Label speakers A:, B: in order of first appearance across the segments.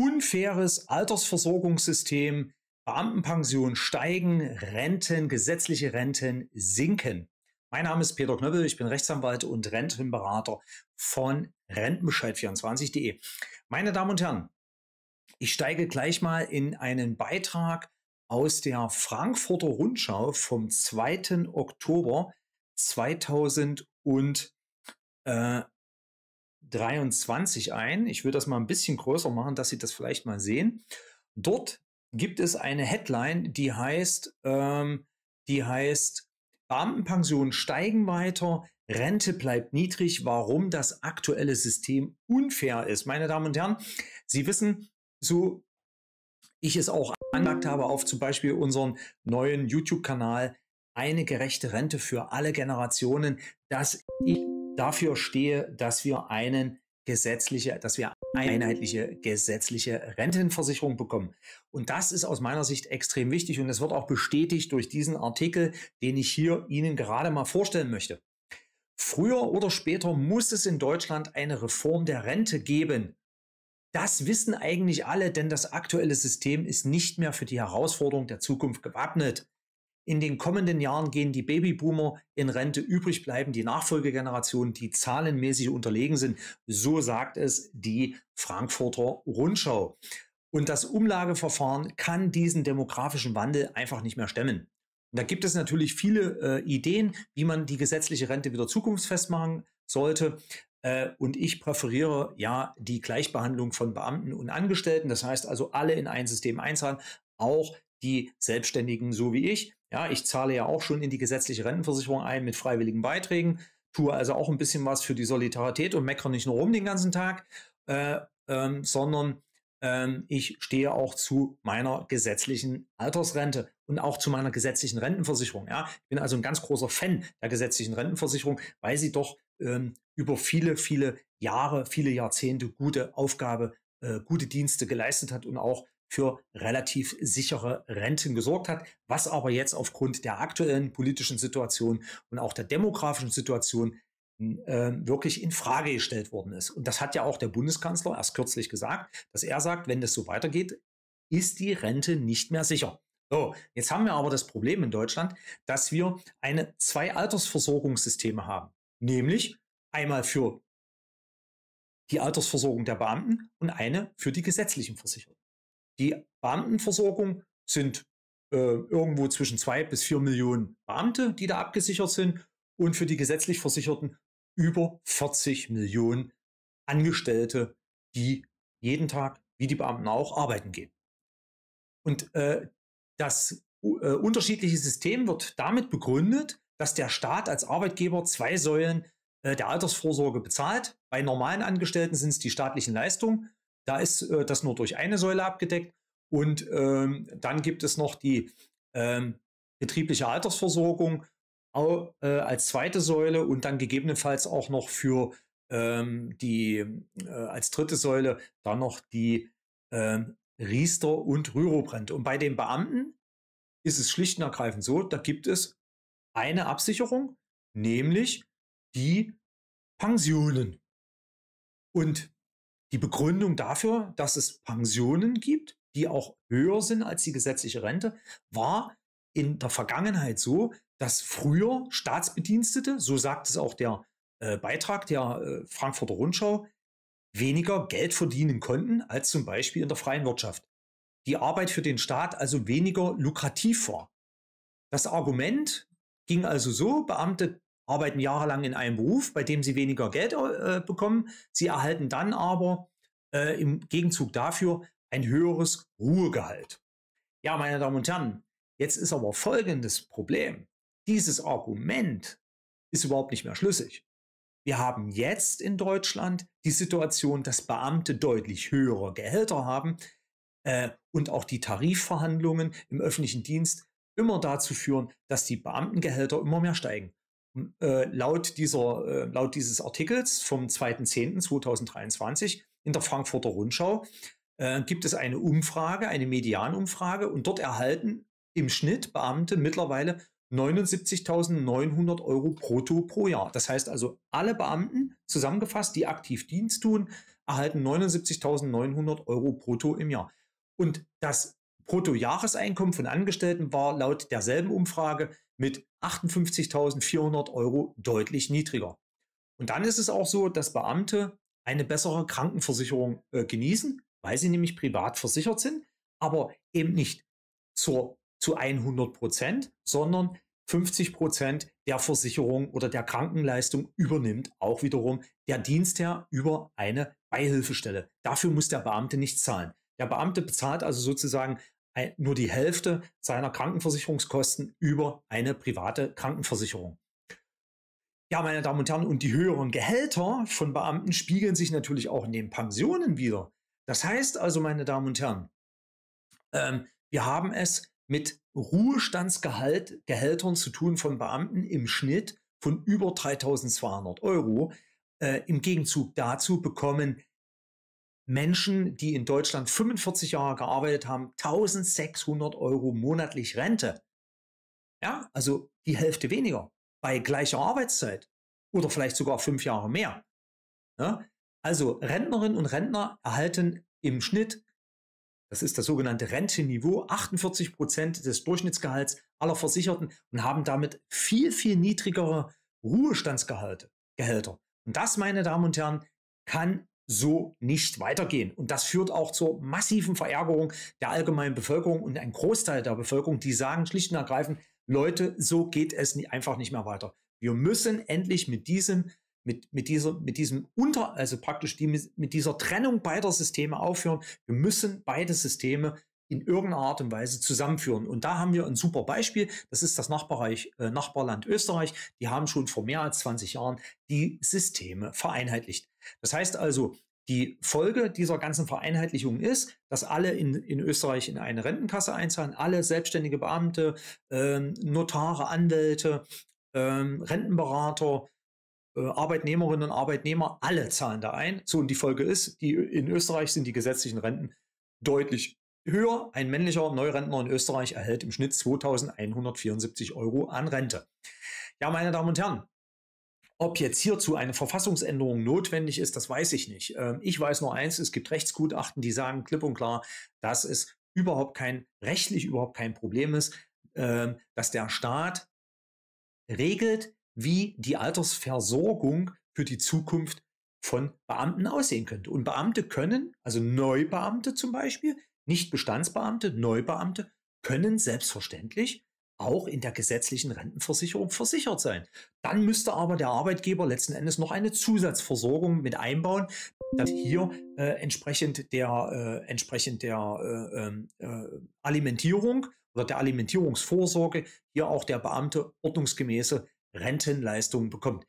A: unfaires Altersversorgungssystem, Beamtenpensionen steigen, Renten, gesetzliche Renten sinken. Mein Name ist Peter Knöppel, ich bin Rechtsanwalt und Rentenberater von Rentenbescheid24.de. Meine Damen und Herren, ich steige gleich mal in einen Beitrag aus der Frankfurter Rundschau vom 2. Oktober 2000 und äh, 23 ein. Ich würde das mal ein bisschen größer machen, dass Sie das vielleicht mal sehen. Dort gibt es eine Headline, die heißt, ähm, die heißt, Beamtenpensionen steigen weiter, Rente bleibt niedrig, warum das aktuelle System unfair ist. Meine Damen und Herren, Sie wissen, so ich es auch anmerkt habe auf zum Beispiel unseren neuen YouTube-Kanal, eine gerechte Rente für alle Generationen, dass ich dafür stehe, dass wir einen gesetzliche, dass wir einheitliche gesetzliche Rentenversicherung bekommen. Und das ist aus meiner Sicht extrem wichtig und es wird auch bestätigt durch diesen Artikel, den ich hier Ihnen gerade mal vorstellen möchte. Früher oder später muss es in Deutschland eine Reform der Rente geben. Das wissen eigentlich alle, denn das aktuelle System ist nicht mehr für die Herausforderung der Zukunft gewappnet in den kommenden Jahren gehen die Babyboomer in Rente, übrig bleiben die Nachfolgegenerationen, die zahlenmäßig unterlegen sind. So sagt es die Frankfurter Rundschau. Und das Umlageverfahren kann diesen demografischen Wandel einfach nicht mehr stemmen. Und da gibt es natürlich viele äh, Ideen, wie man die gesetzliche Rente wieder zukunftsfest machen sollte. Äh, und ich präferiere ja die Gleichbehandlung von Beamten und Angestellten. Das heißt also alle in ein System einzahlen, auch die Selbstständigen so wie ich. Ja, ich zahle ja auch schon in die gesetzliche Rentenversicherung ein mit freiwilligen Beiträgen, tue also auch ein bisschen was für die Solidarität und meckere nicht nur rum den ganzen Tag, äh, ähm, sondern ähm, ich stehe auch zu meiner gesetzlichen Altersrente und auch zu meiner gesetzlichen Rentenversicherung. Ja, ich bin also ein ganz großer Fan der gesetzlichen Rentenversicherung, weil sie doch ähm, über viele, viele Jahre, viele Jahrzehnte gute Aufgabe, äh, gute Dienste geleistet hat und auch für relativ sichere Renten gesorgt hat, was aber jetzt aufgrund der aktuellen politischen Situation und auch der demografischen Situation äh, wirklich in Frage gestellt worden ist. Und das hat ja auch der Bundeskanzler erst kürzlich gesagt, dass er sagt, wenn das so weitergeht, ist die Rente nicht mehr sicher. So, jetzt haben wir aber das Problem in Deutschland, dass wir eine zwei Altersversorgungssysteme haben, nämlich einmal für die Altersversorgung der Beamten und eine für die gesetzlichen Versicherten. Die Beamtenversorgung sind äh, irgendwo zwischen zwei bis vier Millionen Beamte, die da abgesichert sind und für die gesetzlich Versicherten über 40 Millionen Angestellte, die jeden Tag, wie die Beamten auch, arbeiten gehen. Und äh, das äh, unterschiedliche System wird damit begründet, dass der Staat als Arbeitgeber zwei Säulen äh, der Altersvorsorge bezahlt. Bei normalen Angestellten sind es die staatlichen Leistungen da ist äh, das nur durch eine Säule abgedeckt. Und ähm, dann gibt es noch die ähm, betriebliche Altersversorgung äh, als zweite Säule und dann gegebenenfalls auch noch für ähm, die äh, als dritte Säule dann noch die ähm, Riester und Rürobrent. Und bei den Beamten ist es schlicht und ergreifend so, da gibt es eine Absicherung, nämlich die Pensionen. Und die Begründung dafür, dass es Pensionen gibt, die auch höher sind als die gesetzliche Rente, war in der Vergangenheit so, dass früher Staatsbedienstete, so sagt es auch der äh, Beitrag der äh, Frankfurter Rundschau, weniger Geld verdienen konnten als zum Beispiel in der freien Wirtschaft. Die Arbeit für den Staat also weniger lukrativ war. Das Argument ging also so, Beamte arbeiten jahrelang in einem Beruf, bei dem sie weniger Geld äh, bekommen. Sie erhalten dann aber äh, im Gegenzug dafür ein höheres Ruhegehalt. Ja, meine Damen und Herren, jetzt ist aber folgendes Problem. Dieses Argument ist überhaupt nicht mehr schlüssig. Wir haben jetzt in Deutschland die Situation, dass Beamte deutlich höhere Gehälter haben äh, und auch die Tarifverhandlungen im öffentlichen Dienst immer dazu führen, dass die Beamtengehälter immer mehr steigen. Äh, laut, dieser, äh, laut dieses Artikels vom 2.10.2023 in der Frankfurter Rundschau äh, gibt es eine Umfrage, eine Medianumfrage und dort erhalten im Schnitt Beamte mittlerweile 79.900 Euro brutto pro Jahr. Das heißt also, alle Beamten zusammengefasst, die aktiv Dienst tun, erhalten 79.900 Euro brutto im Jahr. Und das Bruttojahreseinkommen von Angestellten war laut derselben Umfrage mit 58.400 Euro deutlich niedriger. Und dann ist es auch so, dass Beamte eine bessere Krankenversicherung äh, genießen, weil sie nämlich privat versichert sind, aber eben nicht zur, zu 100 Prozent, sondern 50 Prozent der Versicherung oder der Krankenleistung übernimmt auch wiederum der Dienstherr über eine Beihilfestelle. Dafür muss der Beamte nichts zahlen. Der Beamte bezahlt also sozusagen nur die Hälfte seiner Krankenversicherungskosten über eine private Krankenversicherung. Ja, meine Damen und Herren, und die höheren Gehälter von Beamten spiegeln sich natürlich auch in den Pensionen wieder. Das heißt also, meine Damen und Herren, ähm, wir haben es mit Ruhestandsgehältern zu tun von Beamten im Schnitt von über 3200 Euro. Äh, Im Gegenzug dazu bekommen Menschen, die in Deutschland 45 Jahre gearbeitet haben, 1600 Euro monatlich Rente. Ja, also die Hälfte weniger bei gleicher Arbeitszeit oder vielleicht sogar fünf Jahre mehr. Ja? Also Rentnerinnen und Rentner erhalten im Schnitt, das ist das sogenannte Rentenniveau, 48 Prozent des Durchschnittsgehalts aller Versicherten und haben damit viel, viel niedrigere Ruhestandsgehälter. Und das, meine Damen und Herren, kann so nicht weitergehen. Und das führt auch zur massiven Verärgerung der allgemeinen Bevölkerung und ein Großteil der Bevölkerung, die sagen schlicht und ergreifend, Leute, so geht es nie, einfach nicht mehr weiter. Wir müssen endlich mit diesem, mit, mit dieser, mit diesem Unter, also praktisch die, mit dieser Trennung beider Systeme aufhören. Wir müssen beide Systeme in irgendeiner Art und Weise zusammenführen. Und da haben wir ein super Beispiel. Das ist das Nachbarreich, äh, Nachbarland Österreich. Die haben schon vor mehr als 20 Jahren die Systeme vereinheitlicht. Das heißt also, die Folge dieser ganzen Vereinheitlichung ist, dass alle in, in Österreich in eine Rentenkasse einzahlen, alle selbstständige Beamte, ähm, Notare, Anwälte, ähm, Rentenberater, äh, Arbeitnehmerinnen und Arbeitnehmer, alle zahlen da ein. So, und die Folge ist, die, in Österreich sind die gesetzlichen Renten deutlich höher. Ein männlicher Neurentner in Österreich erhält im Schnitt 2174 Euro an Rente. Ja, meine Damen und Herren, ob jetzt hierzu eine Verfassungsänderung notwendig ist, das weiß ich nicht. Ähm, ich weiß nur eins, es gibt Rechtsgutachten, die sagen klipp und klar, dass es überhaupt kein, rechtlich überhaupt kein Problem ist, ähm, dass der Staat regelt, wie die Altersversorgung für die Zukunft von Beamten aussehen könnte. Und Beamte können, also Neubeamte zum Beispiel, nicht Bestandsbeamte, Neubeamte können selbstverständlich auch in der gesetzlichen Rentenversicherung versichert sein. Dann müsste aber der Arbeitgeber letzten Endes noch eine Zusatzversorgung mit einbauen, dass hier äh, entsprechend der, äh, entsprechend der äh, ähm, äh, Alimentierung oder der Alimentierungsvorsorge hier auch der Beamte ordnungsgemäße Rentenleistungen bekommt.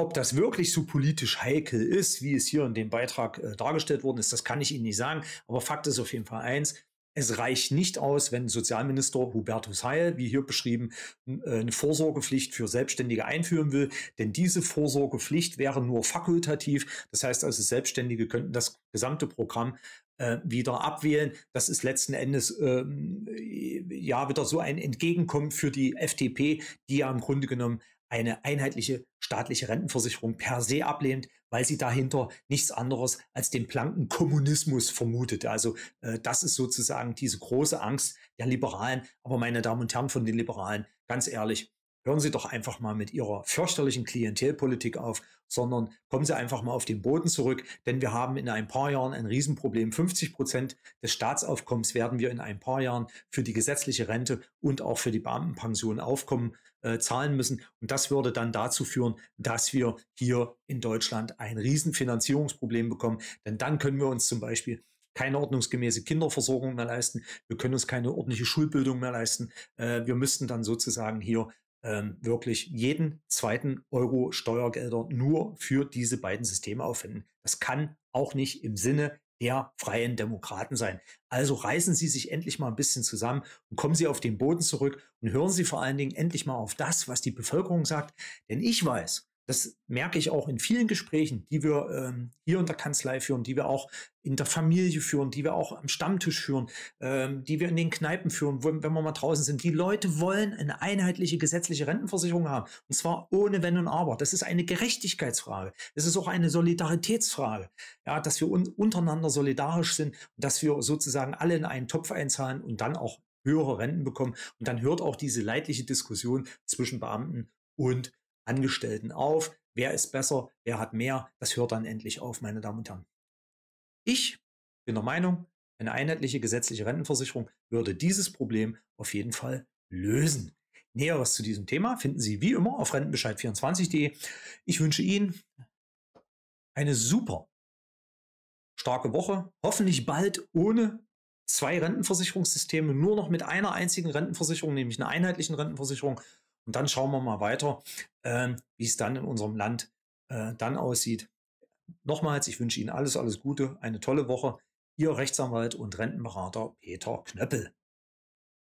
A: Ob das wirklich so politisch heikel ist, wie es hier in dem Beitrag äh, dargestellt worden ist, das kann ich Ihnen nicht sagen. Aber Fakt ist auf jeden Fall eins. Es reicht nicht aus, wenn Sozialminister Hubertus Heil, wie hier beschrieben, äh, eine Vorsorgepflicht für Selbstständige einführen will. Denn diese Vorsorgepflicht wäre nur fakultativ. Das heißt also, Selbstständige könnten das gesamte Programm äh, wieder abwählen. Das ist letzten Endes ähm, äh, ja wieder so ein Entgegenkommen für die FDP, die ja im Grunde genommen eine einheitliche staatliche Rentenversicherung per se ablehnt, weil sie dahinter nichts anderes als den planken Kommunismus vermutet. Also äh, das ist sozusagen diese große Angst der Liberalen. Aber meine Damen und Herren von den Liberalen, ganz ehrlich, hören Sie doch einfach mal mit Ihrer fürchterlichen Klientelpolitik auf, sondern kommen Sie einfach mal auf den Boden zurück, denn wir haben in ein paar Jahren ein Riesenproblem. 50 Prozent des Staatsaufkommens werden wir in ein paar Jahren für die gesetzliche Rente und auch für die Beamtenpension aufkommen äh, zahlen müssen. Und das würde dann dazu führen, dass wir hier in Deutschland ein Riesenfinanzierungsproblem bekommen. Denn dann können wir uns zum Beispiel keine ordnungsgemäße Kinderversorgung mehr leisten. Wir können uns keine ordentliche Schulbildung mehr leisten. Äh, wir müssten dann sozusagen hier ähm, wirklich jeden zweiten Euro Steuergelder nur für diese beiden Systeme aufwenden. Das kann auch nicht im Sinne der freien Demokraten sein. Also reißen Sie sich endlich mal ein bisschen zusammen und kommen Sie auf den Boden zurück und hören Sie vor allen Dingen endlich mal auf das, was die Bevölkerung sagt. Denn ich weiß, das merke ich auch in vielen Gesprächen, die wir ähm, hier in der Kanzlei führen, die wir auch in der Familie führen, die wir auch am Stammtisch führen, ähm, die wir in den Kneipen führen, wenn, wenn wir mal draußen sind. Die Leute wollen eine einheitliche gesetzliche Rentenversicherung haben. Und zwar ohne Wenn und Aber. Das ist eine Gerechtigkeitsfrage. Das ist auch eine Solidaritätsfrage. Ja, dass wir un untereinander solidarisch sind dass wir sozusagen alle in einen Topf einzahlen und dann auch höhere Renten bekommen. Und dann hört auch diese leidliche Diskussion zwischen Beamten und Angestellten auf. Wer ist besser? Wer hat mehr? Das hört dann endlich auf, meine Damen und Herren. Ich bin der Meinung, eine einheitliche gesetzliche Rentenversicherung würde dieses Problem auf jeden Fall lösen. Näheres zu diesem Thema finden Sie wie immer auf rentenbescheid24.de. Ich wünsche Ihnen eine super starke Woche, hoffentlich bald ohne zwei Rentenversicherungssysteme, nur noch mit einer einzigen Rentenversicherung, nämlich einer einheitlichen Rentenversicherung und dann schauen wir mal weiter, äh, wie es dann in unserem Land äh, dann aussieht. Nochmals, ich wünsche Ihnen alles, alles Gute, eine tolle Woche. Ihr Rechtsanwalt und Rentenberater Peter Knöppel.